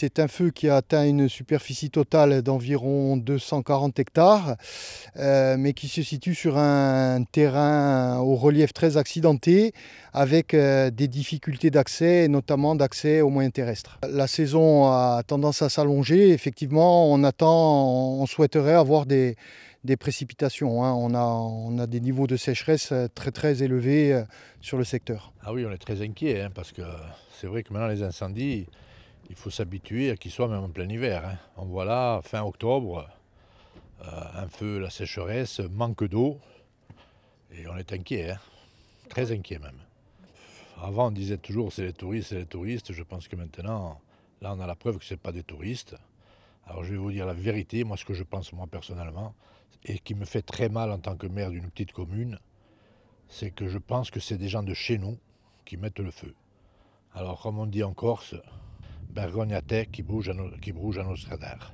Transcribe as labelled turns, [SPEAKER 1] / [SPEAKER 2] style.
[SPEAKER 1] C'est un feu qui a atteint une superficie totale d'environ 240 hectares, euh, mais qui se situe sur un terrain euh, au relief très accidenté, avec euh, des difficultés d'accès, notamment d'accès aux moyens terrestres. La saison a tendance à s'allonger. Effectivement, on attend, on souhaiterait avoir des, précipitations. Hein. On, a, des niveaux de sécheresse très très élevés sur le secteur.
[SPEAKER 2] Ah oui, on est très inquiet hein, parce que c'est vrai que maintenant les incendies, il faut s'habituer à qu'il soit même en plein hiver. Hein. On voit là, fin octobre, euh, un feu, la sécheresse, manque d'eau, et on est inquiet, hein. très inquiet même. Avant, on disait toujours c'est les touristes, c'est les touristes. Je pense que maintenant, là, on a la preuve que ce pas des touristes. Alors, je vais vous dire la vérité, moi, ce que je pense, moi, personnellement, et qui me fait très mal en tant que maire d'une petite commune, c'est que je pense que c'est des gens de chez nous qui mettent le feu. Alors, comme on dit en Corse, baronniatais qui bouge à nos, qui bouge à nos radars.